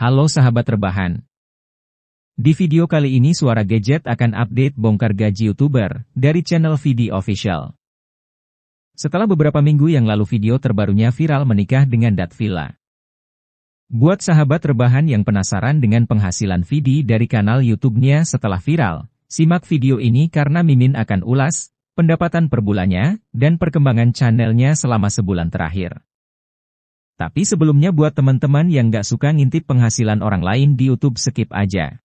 Halo sahabat rebahan. Di video kali ini Suara Gadget akan update bongkar gaji YouTuber dari channel VD Official. Setelah beberapa minggu yang lalu video terbarunya viral menikah dengan Villa. Buat sahabat rebahan yang penasaran dengan penghasilan Vidi dari kanal YouTube-nya setelah viral, simak video ini karena Mimin akan ulas pendapatan per bulannya dan perkembangan channelnya selama sebulan terakhir. Tapi sebelumnya buat teman-teman yang gak suka ngintip penghasilan orang lain di YouTube skip aja.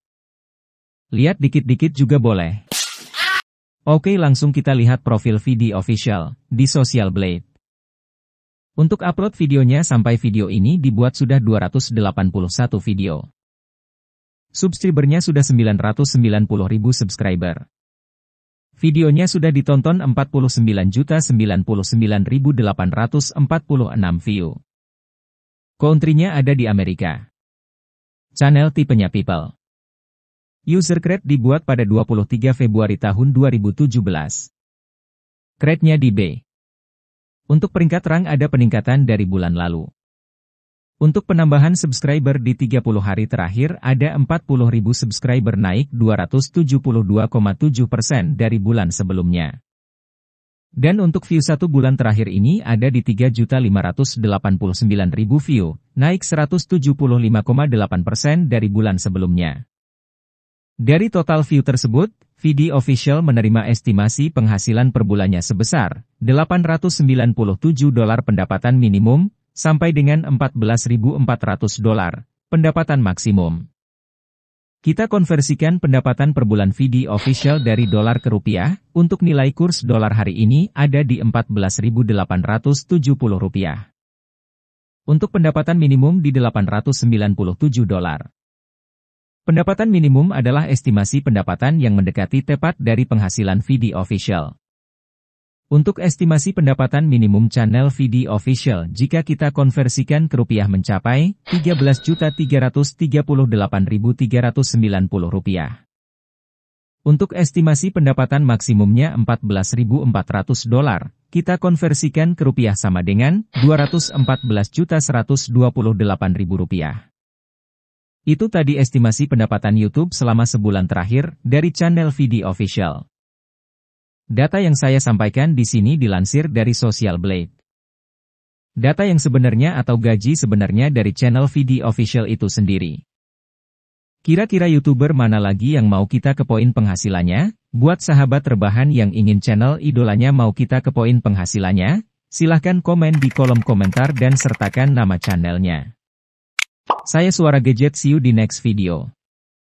Lihat dikit-dikit juga boleh. Oke langsung kita lihat profil video official di Social Blade. Untuk upload videonya sampai video ini dibuat sudah 281 video. Subscribernya sudah 990 ribu subscriber. Videonya sudah ditonton 49.099.846 view. Countrynya ada di Amerika. Channel tipenya People. User crate dibuat pada 23 Februari tahun 2017. Crate-nya di B. Untuk peringkat rang ada peningkatan dari bulan lalu. Untuk penambahan subscriber di 30 hari terakhir ada 40.000 subscriber naik 272,7% dari bulan sebelumnya. Dan untuk view satu bulan terakhir ini ada di 3.589.000 view, naik 175,8% dari bulan sebelumnya. Dari total view tersebut, VD Official menerima estimasi penghasilan per bulannya sebesar 897 dolar pendapatan minimum, sampai dengan 14.400 dolar pendapatan maksimum. Kita konversikan pendapatan per bulan Vidi official dari dolar ke rupiah, untuk nilai kurs dolar hari ini ada di 14.870 rupiah. Untuk pendapatan minimum di 897 dolar. Pendapatan minimum adalah estimasi pendapatan yang mendekati tepat dari penghasilan Vidi official. Untuk estimasi pendapatan minimum channel VD official jika kita konversikan ke rupiah mencapai 13.338.390 rupiah. Untuk estimasi pendapatan maksimumnya 14.400 dolar, kita konversikan ke rupiah sama dengan 214.128.000 rupiah. Itu tadi estimasi pendapatan YouTube selama sebulan terakhir dari channel VD official. Data yang saya sampaikan di sini dilansir dari Social Blade. Data yang sebenarnya atau gaji sebenarnya dari channel VD Official itu sendiri. Kira-kira YouTuber mana lagi yang mau kita ke poin penghasilannya? Buat sahabat rebahan yang ingin channel idolanya mau kita ke poin penghasilannya? Silahkan komen di kolom komentar dan sertakan nama channelnya. Saya Suara Gadget, see you di next video.